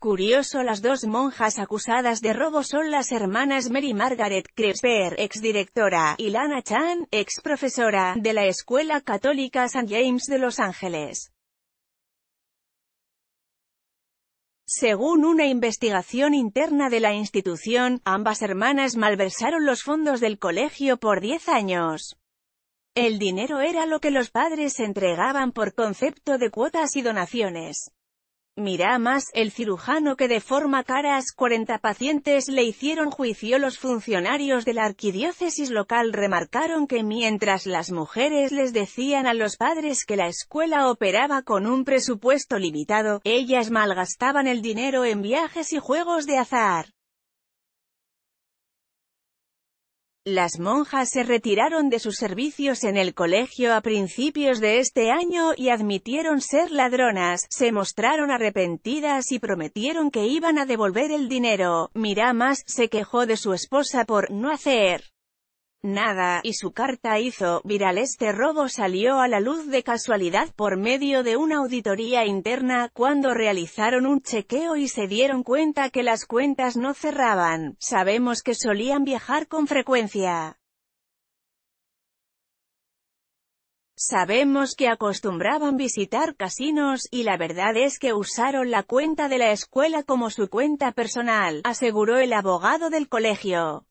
Curioso las dos monjas acusadas de robo son las hermanas Mary Margaret ex exdirectora, y Lana Chan, ex profesora, de la Escuela Católica St. James de Los Ángeles. Según una investigación interna de la institución, ambas hermanas malversaron los fondos del colegio por 10 años. El dinero era lo que los padres entregaban por concepto de cuotas y donaciones más el cirujano que de forma caras, 40 pacientes le hicieron juicio. Los funcionarios de la arquidiócesis local remarcaron que mientras las mujeres les decían a los padres que la escuela operaba con un presupuesto limitado, ellas malgastaban el dinero en viajes y juegos de azar. Las monjas se retiraron de sus servicios en el colegio a principios de este año y admitieron ser ladronas, se mostraron arrepentidas y prometieron que iban a devolver el dinero. Miramas se quejó de su esposa por no hacer nada, y su carta hizo viral este robo salió a la luz de casualidad por medio de una auditoría interna, cuando realizaron un chequeo y se dieron cuenta que las cuentas no cerraban, sabemos que solían viajar con frecuencia. Sabemos que acostumbraban visitar casinos, y la verdad es que usaron la cuenta de la escuela como su cuenta personal, aseguró el abogado del colegio.